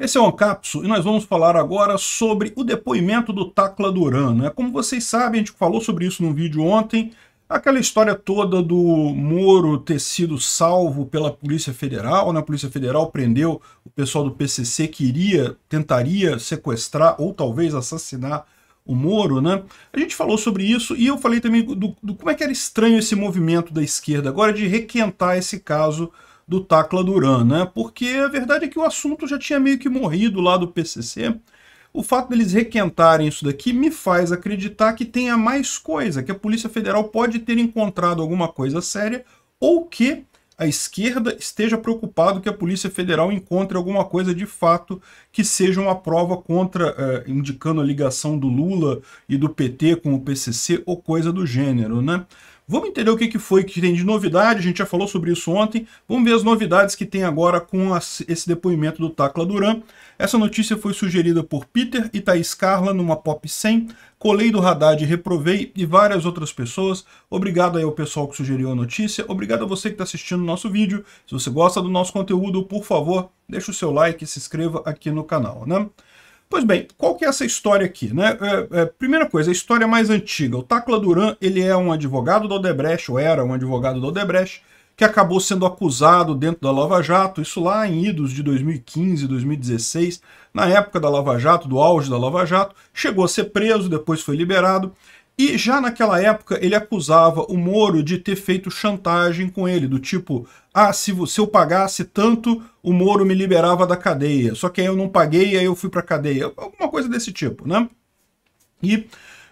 Esse é o Ancapso e nós vamos falar agora sobre o depoimento do Tacla Duran. Né? Como vocês sabem, a gente falou sobre isso num vídeo ontem, aquela história toda do Moro ter sido salvo pela Polícia Federal, né? a Polícia Federal prendeu o pessoal do PCC que iria, tentaria sequestrar ou talvez assassinar o Moro, né? A gente falou sobre isso e eu falei também do, do como é que era estranho esse movimento da esquerda agora de requentar esse caso do Tacla Duran, né? Porque a verdade é que o assunto já tinha meio que morrido lá do PCC. O fato deles requentarem isso daqui me faz acreditar que tenha mais coisa, que a Polícia Federal pode ter encontrado alguma coisa séria ou que a esquerda esteja preocupado que a Polícia Federal encontre alguma coisa de fato que seja uma prova contra, eh, indicando a ligação do Lula e do PT com o PCC ou coisa do gênero, né? Vamos entender o que, que foi que tem de novidade, a gente já falou sobre isso ontem. Vamos ver as novidades que tem agora com esse depoimento do Tacla Duran. Essa notícia foi sugerida por Peter e Thaís Carla numa Pop 100. Colei do Haddad, reprovei e várias outras pessoas. Obrigado aí ao pessoal que sugeriu a notícia. Obrigado a você que está assistindo o nosso vídeo. Se você gosta do nosso conteúdo, por favor, deixa o seu like e se inscreva aqui no canal, né? Pois bem, qual que é essa história aqui? Né? É, é, primeira coisa, a história é mais antiga. O Tacla Duran ele é um advogado do Odebrecht, ou era um advogado do Odebrecht, que acabou sendo acusado dentro da Lava Jato, isso lá em idos de 2015, 2016, na época da Lava Jato, do auge da Lava Jato, chegou a ser preso, depois foi liberado. E já naquela época ele acusava o Moro de ter feito chantagem com ele, do tipo, ah, se, se eu pagasse tanto, o Moro me liberava da cadeia. Só que aí eu não paguei, aí eu fui pra cadeia. Alguma coisa desse tipo, né? E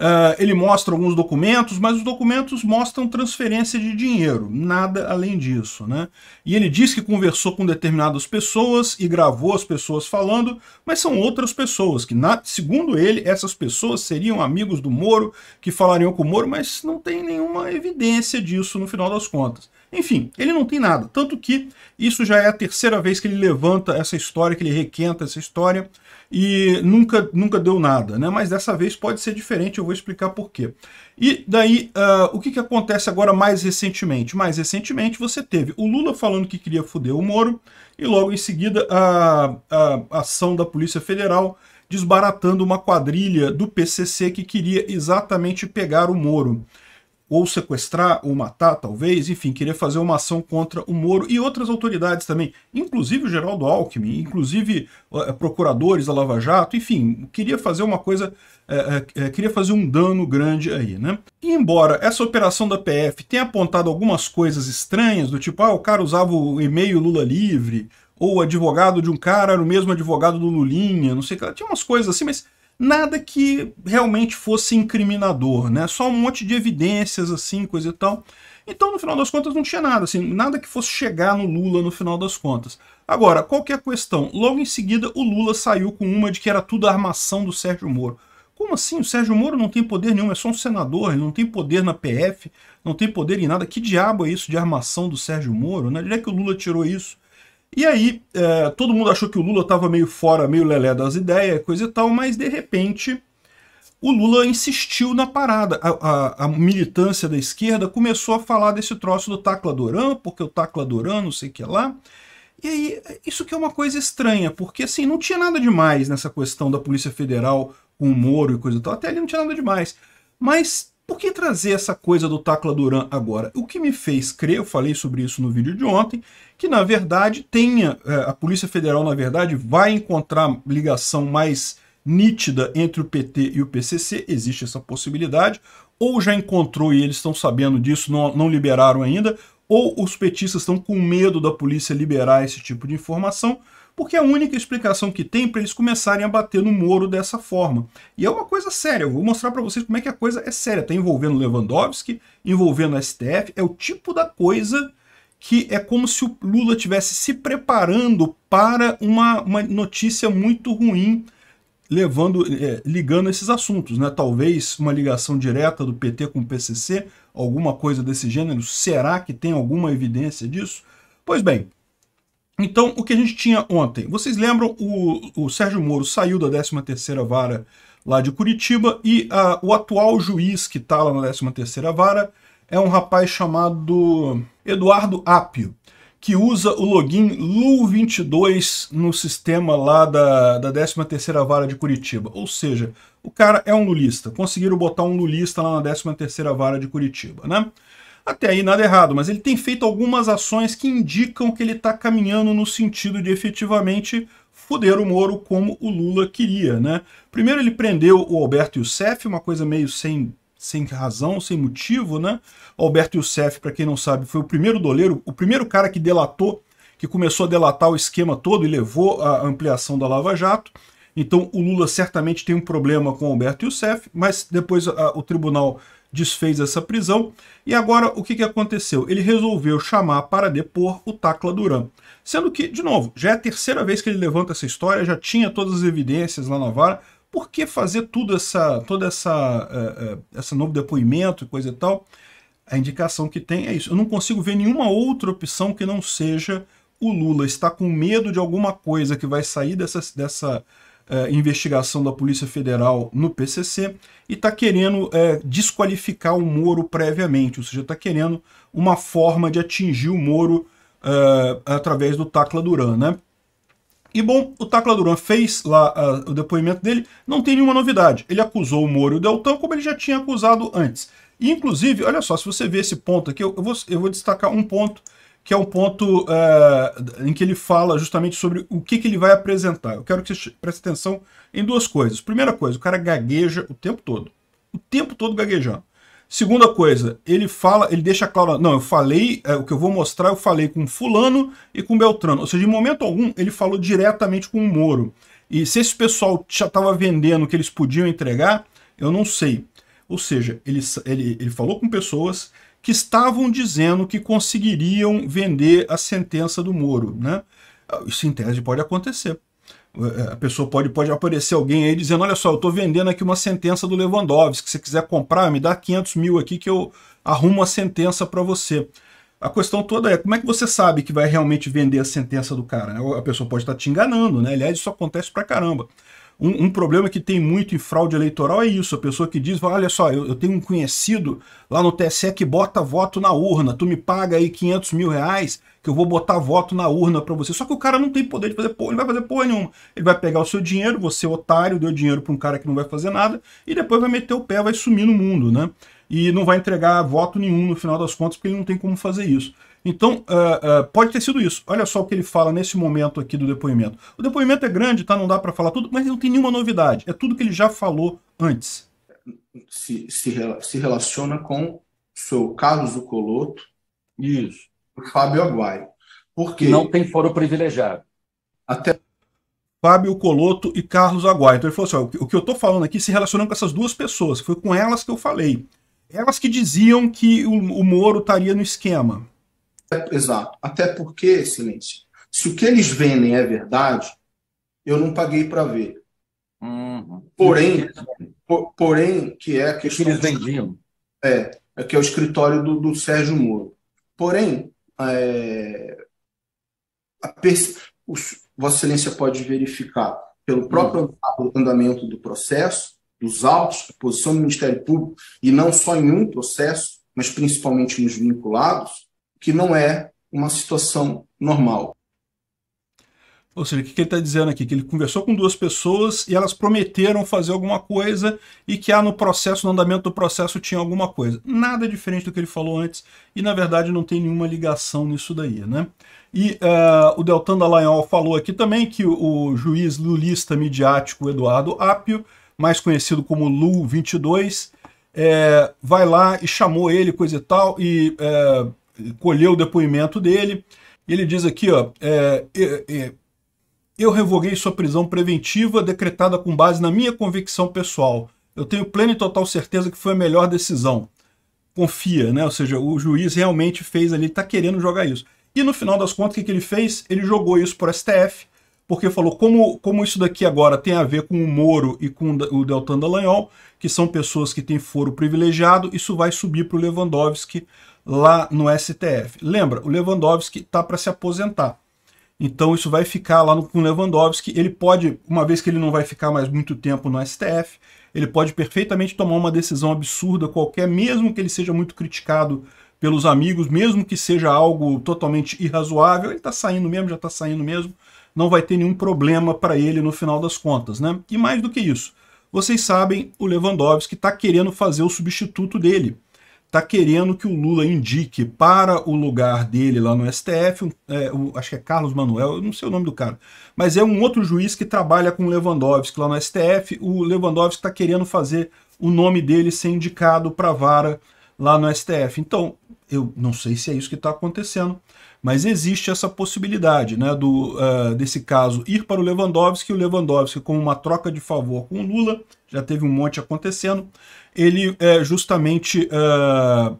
Uh, ele mostra alguns documentos, mas os documentos mostram transferência de dinheiro, nada além disso. Né? E ele diz que conversou com determinadas pessoas e gravou as pessoas falando, mas são outras pessoas que, na, segundo ele, essas pessoas seriam amigos do Moro, que falariam com o Moro, mas não tem nenhuma evidência disso no final das contas. Enfim, ele não tem nada. Tanto que isso já é a terceira vez que ele levanta essa história, que ele requenta essa história e nunca, nunca deu nada, né? Mas dessa vez pode ser diferente, eu vou explicar por quê. E daí, uh, o que, que acontece agora mais recentemente? Mais recentemente você teve o Lula falando que queria foder o Moro e logo em seguida a, a, a ação da Polícia Federal desbaratando uma quadrilha do PCC que queria exatamente pegar o Moro ou sequestrar, ou matar, talvez, enfim, querer fazer uma ação contra o Moro e outras autoridades também, inclusive o Geraldo Alckmin, inclusive eh, eh, procuradores da Lava Jato, enfim, queria fazer uma coisa, eh, queria fazer um dano grande aí, né? E embora essa operação da PF tenha apontado algumas coisas estranhas, do tipo, ah, o cara usava o e-mail Lula livre, ou o advogado de um cara era o mesmo advogado do Lulinha, não sei o que, tinha umas coisas assim, mas nada que realmente fosse incriminador, né? Só um monte de evidências, assim, coisa e tal. Então, no final das contas, não tinha nada, assim, nada que fosse chegar no Lula no final das contas. Agora, qual que é a questão? Logo em seguida, o Lula saiu com uma de que era tudo armação do Sérgio Moro. Como assim? O Sérgio Moro não tem poder nenhum, é só um senador, ele não tem poder na PF, não tem poder em nada. Que diabo é isso de armação do Sérgio Moro? Né? Onde é que o Lula tirou isso? E aí, é, todo mundo achou que o Lula estava meio fora, meio lelé das ideias, coisa e tal, mas de repente o Lula insistiu na parada. A, a, a, militância da esquerda começou a falar desse troço do Tacla Doran, porque o Tacla Doran, não sei o que lá. E aí, isso que é uma coisa estranha, porque assim, não tinha nada demais nessa questão da Polícia Federal com o Moro e coisa e tal. Até ali não tinha nada demais. Mas por que trazer essa coisa do Tacla Duran agora? O que me fez crer, eu falei sobre isso no vídeo de ontem, que na verdade tenha, é, a Polícia Federal na verdade vai encontrar ligação mais nítida entre o PT e o PCC, existe essa possibilidade, ou já encontrou e eles estão sabendo disso, não, não liberaram ainda, ou os petistas estão com medo da polícia liberar esse tipo de informação, porque é a única explicação que tem para eles começarem a bater no Moro dessa forma. E é uma coisa séria, eu vou mostrar para vocês como é que a coisa é séria. Está envolvendo Lewandowski, envolvendo a STF, é o tipo da coisa que é como se o Lula tivesse se preparando para uma, uma notícia muito ruim, levando, é, ligando esses assuntos. Né? Talvez uma ligação direta do PT com o PCC, alguma coisa desse gênero. Será que tem alguma evidência disso? Pois bem, então, o que a gente tinha ontem? Vocês lembram, o, o Sérgio Moro saiu da 13ª Vara lá de Curitiba e ah, o atual juiz que está lá na 13ª Vara é um rapaz chamado Eduardo Apio, que usa o login LU22 no sistema lá da, da 13ª Vara de Curitiba. Ou seja, o cara é um lulista. Conseguiram botar um lulista lá na 13ª Vara de Curitiba, né? Até aí nada errado, mas ele tem feito algumas ações que indicam que ele está caminhando no sentido de efetivamente foder o Moro como o Lula queria, né? Primeiro ele prendeu o Alberto Youssef, uma coisa meio sem, sem razão, sem motivo, né? O Alberto Youssef, para quem não sabe, foi o primeiro doleiro, o primeiro cara que delatou, que começou a delatar o esquema todo e levou a ampliação da Lava Jato. Então o Lula certamente tem um problema com o Alberto Youssef, mas depois a, ah, o tribunal desfez essa prisão. E agora o que, que aconteceu? Ele resolveu chamar para depor o Tacla Duran. Sendo que, de novo, já é a terceira vez que ele levanta essa história, já tinha todas as evidências lá na vara. Por que fazer tudo essa, todo essa, eh, eh, essa novo depoimento e coisa e tal? A indicação que tem é isso. Eu não consigo ver nenhuma outra opção que não seja o Lula está com medo de alguma coisa que vai sair dessa, dessa é, investigação da Polícia Federal no PCC e está querendo é, desqualificar o Moro previamente, ou seja, está querendo uma forma de atingir o Moro é, através do Tacla Duran, né? E bom, o Tacla Duran fez lá uh, o depoimento dele, não tem nenhuma novidade. Ele acusou o Moro e o Deltan como ele já tinha acusado antes. E, inclusive, olha só, se você ver esse ponto aqui, eu, eu, vou, eu vou destacar um ponto que é um ponto eh, em que ele fala justamente sobre o que, que ele vai apresentar. Eu quero que você preste atenção em duas coisas. Primeira coisa, o cara gagueja o tempo todo. O tempo todo gaguejando. Segunda coisa, ele fala, ele deixa claro, não, eu falei, é, o que eu vou mostrar, eu falei com fulano e com Beltrano. Ou seja, em momento algum, ele falou diretamente com o Moro. E se esse pessoal já estava vendendo o que eles podiam entregar, eu não sei. Ou seja, ele, ele, ele falou com pessoas, que estavam dizendo que conseguiriam vender a sentença do Moro. Né? Isso em tese pode acontecer. É, a pessoa pode, pode aparecer alguém aí dizendo, olha só, eu estou vendendo aqui uma sentença do Lewandowski, se você quiser comprar, me dá 500 mil aqui que eu arrumo a sentença para você. A questão toda é como é que você sabe que vai realmente vender a sentença do cara? A pessoa pode estar tá te enganando, né? Aliás, isso acontece pra caramba. Um, um, problema que tem muito em fraude eleitoral é isso: a pessoa que diz, olha só, eu, eu, tenho um conhecido lá no TSE que bota voto na urna, tu me paga aí 500 mil reais que eu vou botar voto na urna para você. Só que o cara não tem poder de fazer porra, ele vai fazer porra nenhuma. Ele vai pegar o seu dinheiro, você otário, deu dinheiro para um cara que não vai fazer nada, e depois vai meter o pé, vai sumir no mundo, né? E não vai entregar voto nenhum no final das contas, porque ele não tem como fazer isso. Então, uh, uh, pode ter sido isso. Olha só o que ele fala nesse momento aqui do depoimento. O depoimento é grande, tá? Não dá para falar tudo, mas não tem nenhuma novidade. É tudo que ele já falou antes. Se, se, se relaciona com seu Carlos do Coloto e o Fábio Aguaio. Porque não tem foro privilegiado. Até Fábio Coloto e Carlos Aguaio. Então ele falou assim: ó, o que eu estou falando aqui se relacionando com essas duas pessoas. Foi com elas que eu falei. Elas que diziam que o, o Moro estaria no esquema. Exato. Até porque, excelência, se o que eles vendem é verdade, eu não paguei para ver. Uhum. Porém, por, porém, que é a questão. Que eles vendiam. É, é que é o escritório do, do Sérgio Moro. Porém, é, Vossa Excelência pode verificar pelo próprio uhum. andamento do processo, dos autos, posição do Ministério Público, e não só em um processo, mas principalmente nos vinculados, que não é uma situação normal. Ou seja, o que ele está dizendo aqui? Que ele conversou com duas pessoas e elas prometeram fazer alguma coisa e que ah, no processo, no andamento do processo, tinha alguma coisa. Nada diferente do que ele falou antes e, na verdade, não tem nenhuma ligação nisso daí, né? E uh, o Deltan Dallagnol falou aqui também que o, o juiz lulista midiático Eduardo Apio, mais conhecido como Lu 22, é, vai lá e chamou ele, coisa e tal, e... É, colheu o depoimento dele. Ele diz aqui, ó, é, é, é, eu revoguei sua prisão preventiva decretada com base na minha convicção pessoal. Eu tenho plena e total certeza que foi a melhor decisão. Confia, né? Ou seja, o juiz realmente fez ali, está querendo jogar isso. E no final das contas, o que, que ele fez? Ele jogou isso para o STF, porque falou como, como isso daqui agora tem a ver com o Moro e com o Deltan Dallagnol, que são pessoas que têm foro privilegiado, isso vai subir para o Lewandowski, lá no STF. Lembra, o Lewandowski está para se aposentar. Então isso vai ficar lá no, com o Lewandowski. Ele pode, uma vez que ele não vai ficar mais muito tempo no STF, ele pode perfeitamente tomar uma decisão absurda qualquer, mesmo que ele seja muito criticado pelos amigos, mesmo que seja algo totalmente irrazoável. Ele está saindo mesmo, já está saindo mesmo. Não vai ter nenhum problema para ele no final das contas, né? E mais do que isso, vocês sabem, o Lewandowski está querendo fazer o substituto dele está querendo que o Lula indique para o lugar dele lá no STF, um, é, acho que é Carlos Manuel, não sei o nome do cara, mas é um outro juiz que trabalha com Lewandowski lá no STF, o Lewandowski está querendo fazer o nome dele ser indicado para a vara lá no STF. Então, eu não sei se é isso que está acontecendo, mas existe essa possibilidade né, do, uh, desse caso ir para o Lewandowski, e o Lewandowski, com uma troca de favor com o Lula, já teve um monte acontecendo, ele é justamente uh,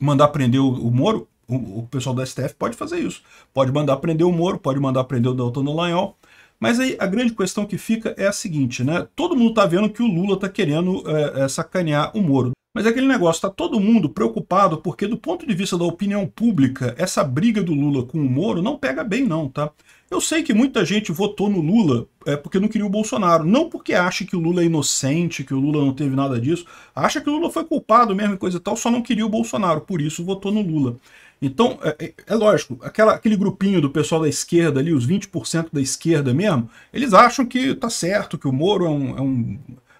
mandar prender o, o Moro, o, o, pessoal do STF pode fazer isso, pode mandar prender o Moro, pode mandar prender o Dalton Dallagnol, mas aí a grande questão que fica é a seguinte, né? Todo mundo tá vendo que o Lula tá querendo é, é, sacanear o Moro. Mas é aquele negócio, tá todo mundo preocupado porque do ponto de vista da opinião pública, essa briga do Lula com o Moro não pega bem não, tá? Eu sei que muita gente votou no Lula é, porque não queria o Bolsonaro, não porque acha que o Lula é inocente, que o Lula não teve nada disso, acha que o Lula foi culpado mesmo e coisa e tal, só não queria o Bolsonaro, por isso votou no Lula. Então, é, é, é lógico, aquela, aquele grupinho do pessoal da esquerda ali, os 20% da esquerda mesmo, eles acham que tá certo, que o Moro é, um, é um,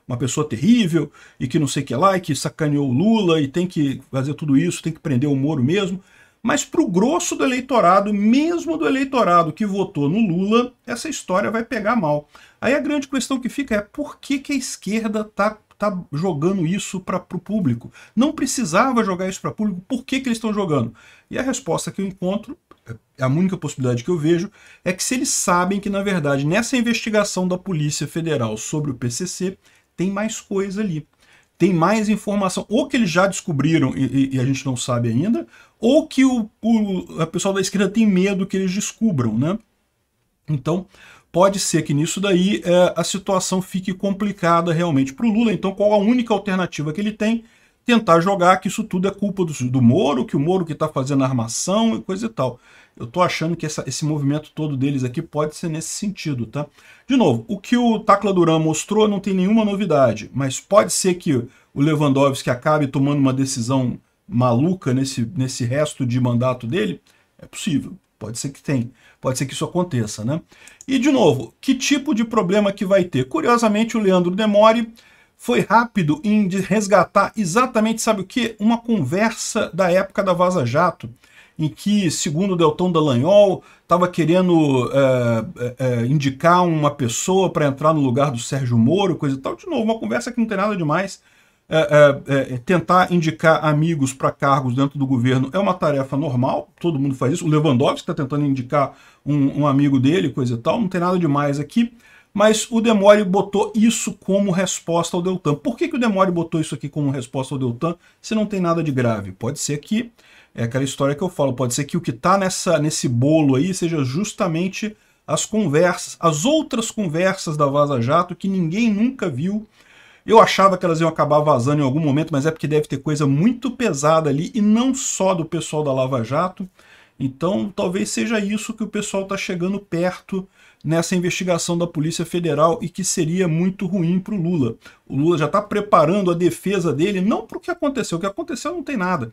uma pessoa terrível e que não sei o que lá, e que sacaneou o Lula e tem que fazer tudo isso, tem que prender o Moro mesmo. Mas para o grosso do eleitorado, mesmo do eleitorado que votou no Lula, essa história vai pegar mal. Aí a grande questão que fica é por que, que a esquerda está tá jogando isso para o público? Não precisava jogar isso para o público, por que, que eles estão jogando? E a resposta que eu encontro, é, é a única possibilidade que eu vejo, é que se eles sabem que, na verdade, nessa investigação da Polícia Federal sobre o PCC, tem mais coisa ali. Tem mais informação, ou que eles já descobriram e, e a gente não sabe ainda, ou que o, o a pessoal da esquerda tem medo que eles descubram, né? Então, pode ser que nisso daí é, a situação fique complicada realmente para o Lula. Então, qual a única alternativa que ele tem? Tentar jogar que isso tudo é culpa do, do Moro, que o Moro que está fazendo armação e coisa e tal. Eu estou achando que essa, esse movimento todo deles aqui pode ser nesse sentido, tá? De novo, o que o Tacla Duran mostrou não tem nenhuma novidade, mas pode ser que o Lewandowski acabe tomando uma decisão maluca nesse, nesse resto de mandato dele? É possível. Pode ser que tenha, pode ser que isso aconteça, né? E, de novo, que tipo de problema que vai ter? Curiosamente, o Leandro Demore foi rápido em resgatar exatamente, sabe o que? Uma conversa da época da Vaza Jato, em que, segundo Delton Dallagnol, estava querendo é, é, indicar uma pessoa para entrar no lugar do Sérgio Moro, coisa e tal. De novo, uma conversa que não tem nada demais, mais é, é, é, tentar indicar amigos para cargos dentro do governo é uma tarefa normal, todo mundo faz isso. O Lewandowski está tentando indicar um, um, amigo dele, coisa e tal, não tem nada demais aqui. Mas o Demore botou isso como resposta ao Deltan. Por que, que o Demore botou isso aqui como resposta ao Deltan se não tem nada de grave? Pode ser que, é aquela história que eu falo, pode ser que o que está nesse bolo aí seja justamente as conversas, as outras conversas da Vaza Jato que ninguém nunca viu, eu achava que elas iam acabar vazando em algum momento, mas é porque deve ter coisa muito pesada ali, e não só do pessoal da Lava Jato. Então, talvez seja isso que o pessoal está chegando perto nessa investigação da Polícia Federal e que seria muito ruim para o Lula. O Lula já está preparando a defesa dele, não para o que aconteceu, o que aconteceu não tem nada.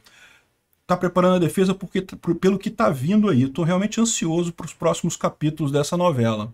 Está preparando a defesa porque, pelo que está vindo aí. Estou realmente ansioso para os próximos capítulos dessa novela.